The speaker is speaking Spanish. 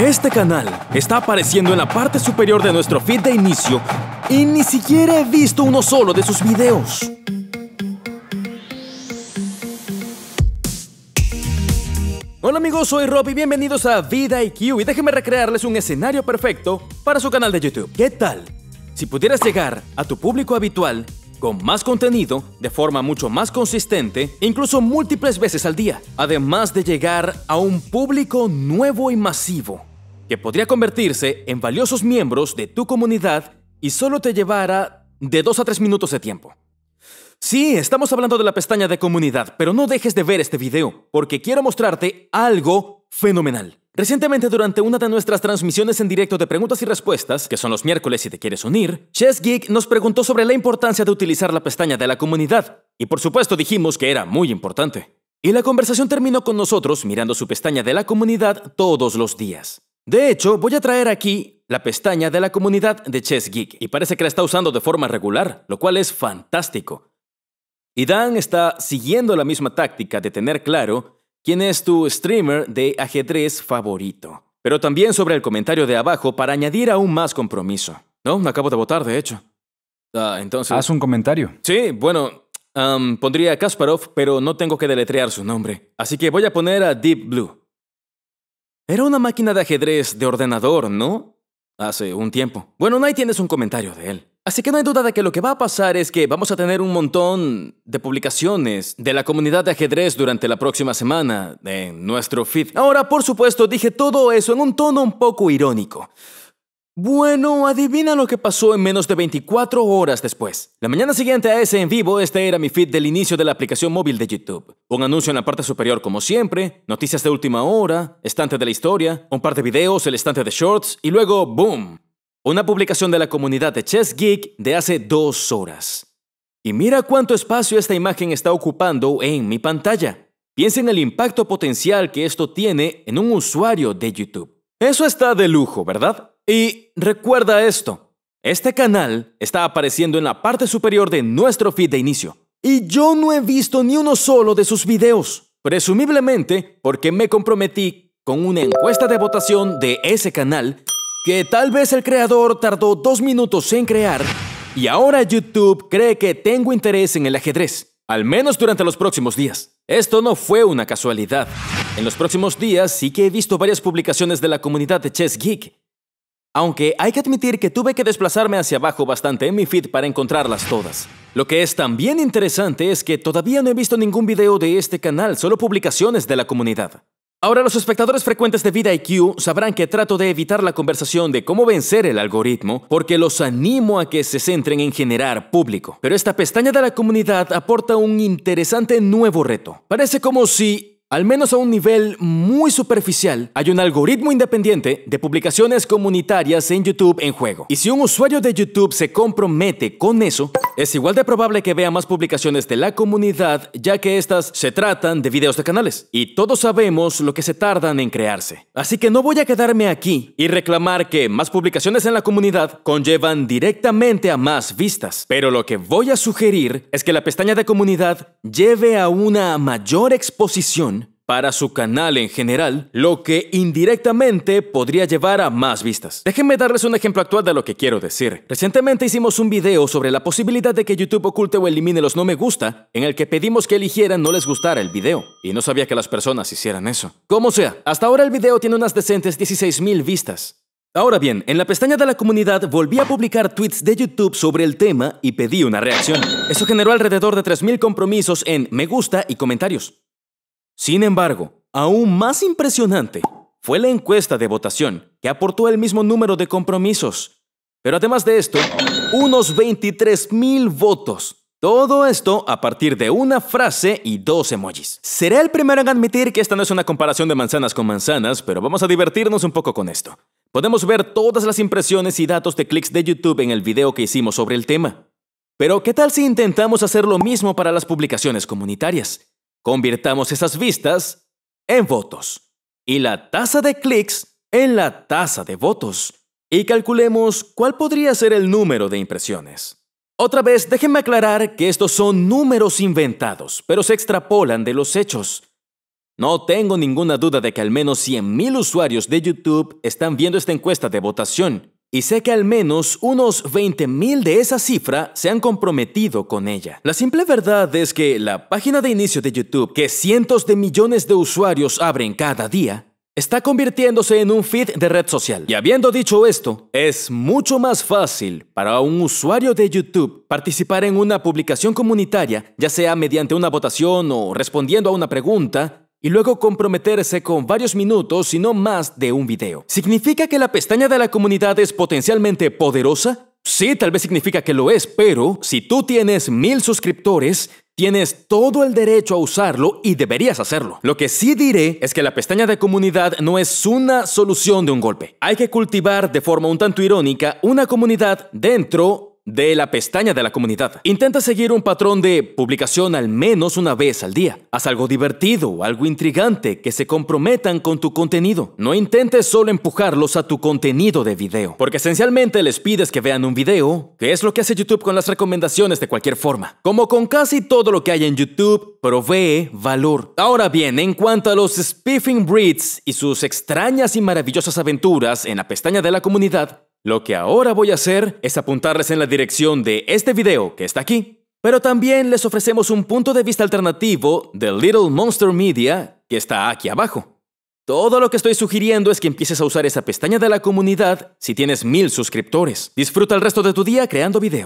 Este canal está apareciendo en la parte superior de nuestro feed de inicio y ni siquiera he visto uno solo de sus videos. Hola amigos, soy Rob y bienvenidos a Vida IQ y déjenme recrearles un escenario perfecto para su canal de YouTube. ¿Qué tal? Si pudieras llegar a tu público habitual con más contenido, de forma mucho más consistente, e incluso múltiples veces al día, además de llegar a un público nuevo y masivo que podría convertirse en valiosos miembros de tu comunidad y solo te llevara de 2 a tres minutos de tiempo. Sí, estamos hablando de la pestaña de comunidad, pero no dejes de ver este video, porque quiero mostrarte algo fenomenal. Recientemente, durante una de nuestras transmisiones en directo de preguntas y respuestas, que son los miércoles si te quieres unir, Chess Geek nos preguntó sobre la importancia de utilizar la pestaña de la comunidad, y por supuesto dijimos que era muy importante. Y la conversación terminó con nosotros mirando su pestaña de la comunidad todos los días. De hecho, voy a traer aquí la pestaña de la comunidad de Chess Geek y parece que la está usando de forma regular, lo cual es fantástico. Y Dan está siguiendo la misma táctica de tener claro quién es tu streamer de ajedrez favorito. Pero también sobre el comentario de abajo para añadir aún más compromiso. No, me acabo de votar, de hecho. Ah, entonces. Haz un comentario. Sí, bueno, pondría Kasparov, pero no tengo que deletrear su nombre. Así que voy a poner a Deep Blue. Era una máquina de ajedrez de ordenador, ¿no? Hace un tiempo. Bueno, ahí tienes un comentario de él. Así que no hay duda de que lo que va a pasar es que vamos a tener un montón de publicaciones de la comunidad de ajedrez durante la próxima semana en nuestro feed. Ahora, por supuesto, dije todo eso en un tono un poco irónico. Bueno, adivina lo que pasó en menos de 24 horas después. La mañana siguiente a ese en vivo, este era mi feed del inicio de la aplicación móvil de YouTube. Un anuncio en la parte superior como siempre, noticias de última hora, estante de la historia, un par de videos, el estante de shorts y luego ¡boom! Una publicación de la comunidad de Chess Geek de hace dos horas. Y mira cuánto espacio esta imagen está ocupando en mi pantalla. Piensen en el impacto potencial que esto tiene en un usuario de YouTube. Eso está de lujo, ¿verdad? Y recuerda esto, este canal está apareciendo en la parte superior de nuestro feed de inicio. Y yo no he visto ni uno solo de sus videos, presumiblemente porque me comprometí con una encuesta de votación de ese canal que tal vez el creador tardó dos minutos en crear y ahora YouTube cree que tengo interés en el ajedrez, al menos durante los próximos días. Esto no fue una casualidad. En los próximos días sí que he visto varias publicaciones de la comunidad de Chess Geek aunque hay que admitir que tuve que desplazarme hacia abajo bastante en mi feed para encontrarlas todas. Lo que es también interesante es que todavía no he visto ningún video de este canal, solo publicaciones de la comunidad. Ahora los espectadores frecuentes de Vida IQ sabrán que trato de evitar la conversación de cómo vencer el algoritmo porque los animo a que se centren en generar público. Pero esta pestaña de la comunidad aporta un interesante nuevo reto. Parece como si al menos a un nivel muy superficial, hay un algoritmo independiente de publicaciones comunitarias en YouTube en juego. Y si un usuario de YouTube se compromete con eso, es igual de probable que vea más publicaciones de la comunidad, ya que estas se tratan de videos de canales, y todos sabemos lo que se tardan en crearse. Así que no voy a quedarme aquí y reclamar que más publicaciones en la comunidad conllevan directamente a más vistas, pero lo que voy a sugerir es que la pestaña de comunidad lleve a una mayor exposición para su canal en general, lo que indirectamente podría llevar a más vistas. Déjenme darles un ejemplo actual de lo que quiero decir. Recientemente hicimos un video sobre la posibilidad de que YouTube oculte o elimine los no me gusta, en el que pedimos que eligieran no les gustara el video, y no sabía que las personas hicieran eso. Como sea, hasta ahora el video tiene unas decentes 16.000 vistas. Ahora bien, en la pestaña de la comunidad volví a publicar tweets de YouTube sobre el tema y pedí una reacción. Eso generó alrededor de 3.000 compromisos en me gusta y comentarios. Sin embargo, aún más impresionante fue la encuesta de votación, que aportó el mismo número de compromisos. Pero además de esto, unos 23,000 votos. Todo esto a partir de una frase y dos emojis. Seré el primero en admitir que esta no es una comparación de manzanas con manzanas, pero vamos a divertirnos un poco con esto. Podemos ver todas las impresiones y datos de clics de YouTube en el video que hicimos sobre el tema. Pero ¿qué tal si intentamos hacer lo mismo para las publicaciones comunitarias? Convirtamos esas vistas en votos y la tasa de clics en la tasa de votos y calculemos cuál podría ser el número de impresiones. Otra vez, déjenme aclarar que estos son números inventados, pero se extrapolan de los hechos. No tengo ninguna duda de que al menos 100.000 usuarios de YouTube están viendo esta encuesta de votación, y sé que al menos unos 20.000 de esa cifra se han comprometido con ella. La simple verdad es que la página de inicio de YouTube que cientos de millones de usuarios abren cada día está convirtiéndose en un feed de red social. Y habiendo dicho esto, es mucho más fácil para un usuario de YouTube participar en una publicación comunitaria, ya sea mediante una votación o respondiendo a una pregunta, y luego comprometerse con varios minutos, si no más, de un video. ¿Significa que la pestaña de la comunidad es potencialmente poderosa? Sí, tal vez significa que lo es, pero si tú tienes mil suscriptores, tienes todo el derecho a usarlo y deberías hacerlo. Lo que sí diré es que la pestaña de comunidad no es una solución de un golpe. Hay que cultivar de forma un tanto irónica una comunidad dentro de la pestaña de la comunidad. Intenta seguir un patrón de publicación al menos una vez al día. Haz algo divertido, algo intrigante, que se comprometan con tu contenido. No intentes solo empujarlos a tu contenido de video, porque esencialmente les pides que vean un video, que es lo que hace YouTube con las recomendaciones de cualquier forma. Como con casi todo lo que hay en YouTube, provee valor. Ahora bien, en cuanto a los Spiffing Breeds y sus extrañas y maravillosas aventuras en la pestaña de la comunidad, lo que ahora voy a hacer es apuntarles en la dirección de este video que está aquí, pero también les ofrecemos un punto de vista alternativo de Little Monster Media que está aquí abajo. Todo lo que estoy sugiriendo es que empieces a usar esa pestaña de la comunidad si tienes mil suscriptores. Disfruta el resto de tu día creando videos.